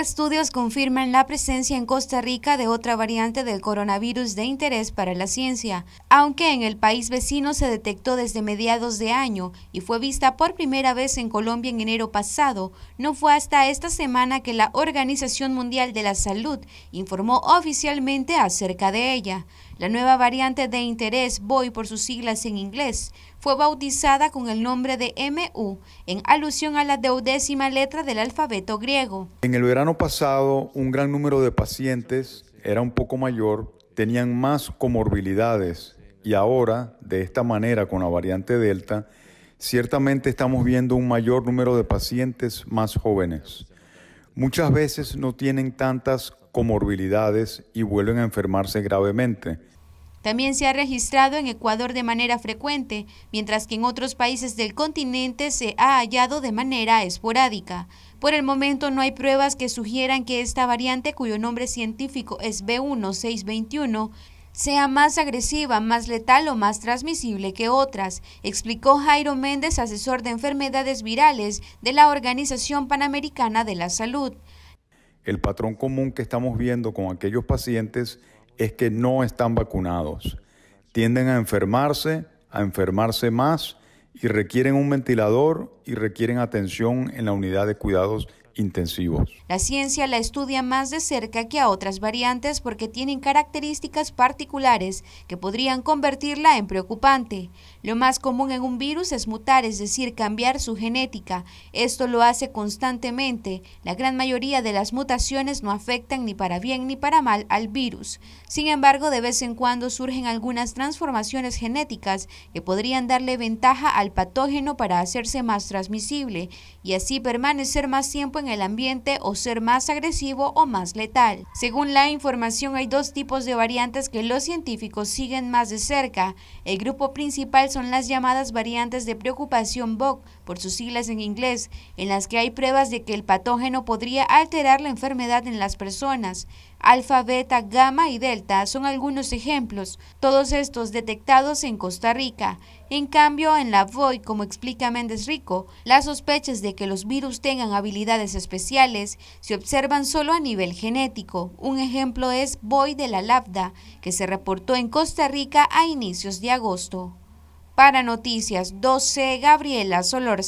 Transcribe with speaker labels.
Speaker 1: Estudios confirman la presencia en Costa Rica de otra variante del coronavirus de interés para la ciencia, aunque en el país vecino se detectó desde mediados de año y fue vista por primera vez en Colombia en enero pasado, no fue hasta esta semana que la Organización Mundial de la Salud informó oficialmente acerca de ella. La nueva variante de interés voy por sus siglas en inglés fue bautizada con el nombre de MU en alusión a la deudécima letra del alfabeto griego.
Speaker 2: En el verano pasado, un gran número de pacientes era un poco mayor, tenían más comorbilidades y ahora, de esta manera, con la variante Delta, ciertamente estamos viendo un mayor número de pacientes más jóvenes. Muchas veces no tienen tantas comorbilidades y vuelven a enfermarse gravemente.
Speaker 1: También se ha registrado en Ecuador de manera frecuente, mientras que en otros países del continente se ha hallado de manera esporádica. Por el momento no hay pruebas que sugieran que esta variante, cuyo nombre científico es B1621, sea más agresiva, más letal o más transmisible que otras, explicó Jairo Méndez, asesor de enfermedades virales de la Organización Panamericana de la Salud
Speaker 2: el patrón común que estamos viendo con aquellos pacientes es que no están vacunados. Tienden a enfermarse, a enfermarse más y requieren un ventilador y requieren atención en la unidad de cuidados intensivos.
Speaker 1: La ciencia la estudia más de cerca que a otras variantes porque tienen características particulares que podrían convertirla en preocupante. Lo más común en un virus es mutar, es decir, cambiar su genética. Esto lo hace constantemente. La gran mayoría de las mutaciones no afectan ni para bien ni para mal al virus. Sin embargo, de vez en cuando surgen algunas transformaciones genéticas que podrían darle ventaja al patógeno para hacerse más transmisible y así permanecer más tiempo en el ambiente o ser más agresivo o más letal. Según la información, hay dos tipos de variantes que los científicos siguen más de cerca. El grupo principal son las llamadas variantes de preocupación BOC, por sus siglas en inglés, en las que hay pruebas de que el patógeno podría alterar la enfermedad en las personas. Alfa, beta, gamma y delta son algunos ejemplos, todos estos detectados en Costa Rica. En cambio, en la VOI, como explica Méndez Rico, las sospechas de que los virus tengan habilidades especiales se observan solo a nivel genético. Un ejemplo es VOI de la labda, que se reportó en Costa Rica a inicios de agosto. Para Noticias 12, Gabriela Solorza.